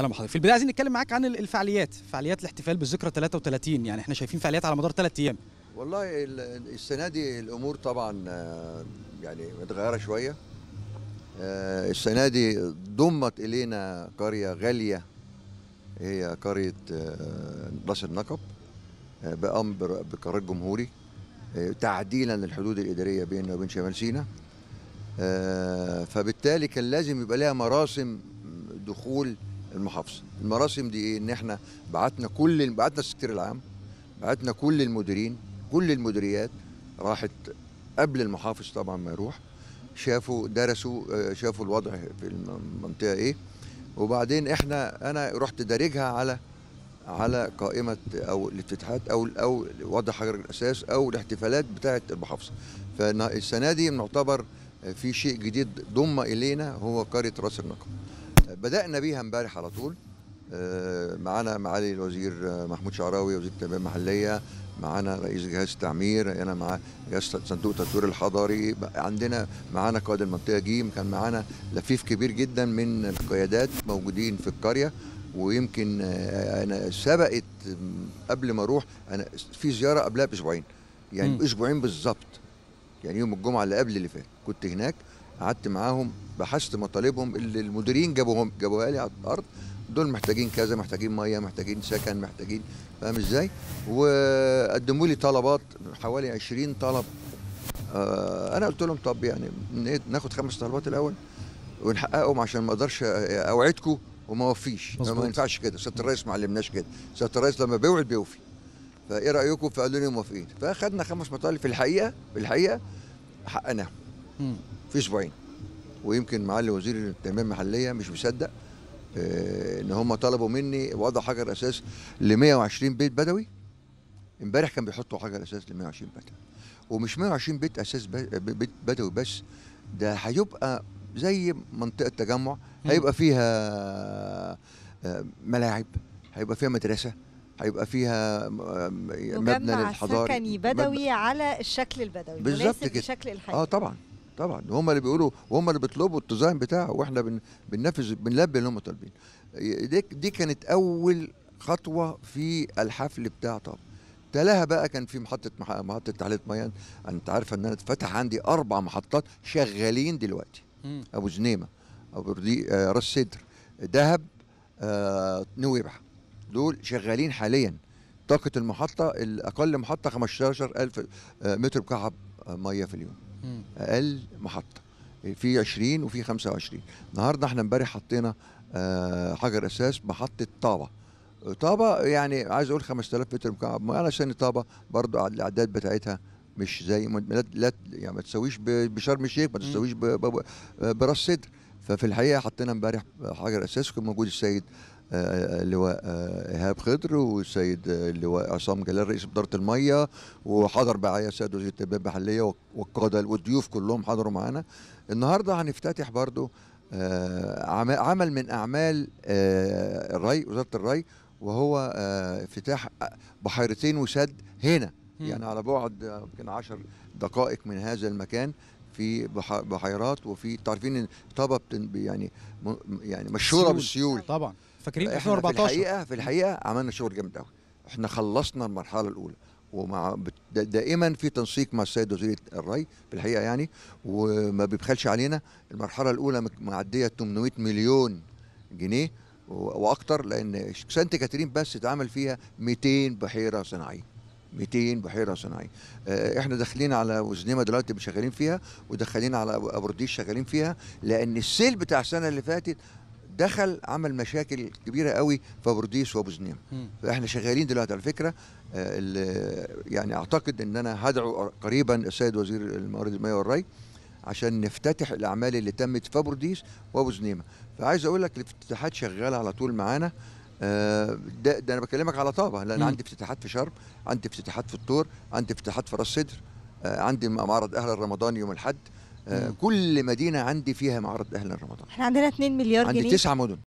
اهلا بحضرتك في البدايه عايزين نتكلم معاك عن الفعاليات فعاليات الاحتفال بالذكرى 33 يعني احنا شايفين فعاليات على مدار ثلاث ايام والله السنه دي الامور طبعا آه، يعني متغيره شويه آه، السنه دي ضمت الينا قريه غاليه هي قريه آه، راس النقب بامر بقرار جمهوري تعديلا للحدود الاداريه بيننا وبين شمال سينا فبالتالي كان لازم يبقى لها مراسم دخول المحافظه المراسم دي ايه ان احنا بعتنا كل بعتنا السكرتير العام بعتنا كل المديرين كل المديريات راحت قبل المحافظ طبعا ما يروح شافوا درسوا آه، شافوا الوضع في المنطقه ايه وبعدين احنا انا رحت دارجها على على قائمه او الافتتاحات او او وضع حجر الاساس او الاحتفالات بتاعه المحافظه فالسنه دي نعتبر في شيء جديد ضم الينا هو قريه راس النقب بدأنا بيها امبارح على طول آه، معانا معالي الوزير آه، محمود شعراوي وزير التنميه المحليه معانا رئيس جهاز التعمير انا مع جهاز صندوق التطوير الحضري عندنا معانا قائد المنطقه جيم كان معانا لفيف كبير جدا من القيادات موجودين في القريه ويمكن آه، انا سبقت قبل ما اروح انا في زياره قبلها باسبوعين يعني باسبوعين بالظبط يعني يوم الجمعه اللي قبل اللي فات كنت هناك قعدت معاهم بحثت مطالبهم اللي المديرين جابوهم جابوها لي على الارض دول محتاجين كذا محتاجين ميه محتاجين سكن محتاجين فاهم ازاي وقدموا لي طلبات حوالي 20 طلب آه، انا قلت لهم طب يعني ناخد خمس طلبات الاول ونحققهم عشان ما اقدرش اوعدكم وما اوفيش ما ينفعش كده سياده الرئيس ما علمناش كده سياده الرئيس لما بيوعد بيوفي فايه رايكم فقالوا لي موافقين فاخدنا خمس مطالب في الحقيقه في الحقيقه حققناهم في اسبوعين ويمكن معالي وزير التنميه المحليه مش مصدق آه، ان هم طلبوا مني وضع حجر اساس ل 120 بيت بدوي امبارح كان بيحطوا حجر اساس ل 120 بيت ومش 120 بيت اساس بيت بدوي بس ده هيبقى زي منطقه تجمع هيبقى فيها آه، ملاعب هيبقى فيها مدرسه هيبقى فيها مبنى للحضاره مجمع سكني بدوي مبنى على الشكل البدوي بالظبط كده الشكل الحالي اه طبعا طبعا هم اللي بيقولوا وهم اللي بيطلبوا التزاين بتاعه واحنا بن بننفذ بنلبي اللي هم طالبينه دي كانت اول خطوه في الحفل بتاع طب تلاها بقى كان في محطه محطه تعليق ميان انت عارفه ان انا اتفتح عندي اربع محطات شغالين دلوقتي م. ابو زنيمه ابو ردي آه، راس سدر دهب آه نويبع دول شغالين حاليا طاقه المحطه الاقل محطه 15000 آه، متر مكعب آه، ميه في اليوم اقل محطه في 20 وفي 25 النهارده احنا امبارح حطينا آه، حجر اساس محطه طابه طابه يعني عايز اقول 5000 متر مكعب علشان طابه برضو الاعداد بتاعتها مش زي لا, لا يعني ما تسويش بشرم الشيخ ما تسويش براس صدر ففي الحقيقه حطينا امبارح حجر اساس كان موجود السيد اللواء آه، ايهاب خضر والسيد آه، اللواء عصام جلال رئيس اداره الميه وحضر معايا السيد وزير التربيه المحليه والقاده والضيوف كلهم حضروا معانا النهارده هنفتتح برضو آه، عمل من اعمال الري وزاره الري وهو افتتاح بحيرتين وسد هنا يعني على بعد يمكن 10 دقائق من هذا المكان في بحيرات وفي تعرفين ان طابه يعني يعني مشهوره سيول. بالسيول طبعا فاكرين 2014 في الحقيقه في الحقيقه عملنا شغل جامد قوي احنا خلصنا المرحله الاولى ومع دائما في تنسيق مع السيد وزير الري في الحقيقه يعني وما بيبخلش علينا المرحله الاولى معديه 800 مليون جنيه واكتر لان سانت كاترين بس اتعمل فيها 200 بحيره صناعيه 200 بحيره صناعيه آه، احنا داخلين على وزنيمه دلوقتي شغالين فيها ودخلين على ابو شغالين فيها لان السيل بتاع السنه اللي فاتت دخل عمل مشاكل كبيره قوي في برديس وابو فاحنا شغالين دلوقتي على فكره آه، يعني اعتقد ان انا هدعو قريبا السيد وزير الموارد المائيه والري عشان نفتتح الاعمال اللي تمت في برديس وابو زنيمه فعايز اقول لك الافتتاحات شغاله على طول معانا آه، ده, ده انا بكلمك على طابه لان عندي افتتاحات في شرم عندي افتتاحات في الطور عندي افتتاحات في راس سدر آه، عندي معرض اهل الرمضان يوم الاحد آه، كل مدينه عندي فيها معرض اهل الرمضان احنا عندنا 2 مليار عندي جنيه عندي تسع مدن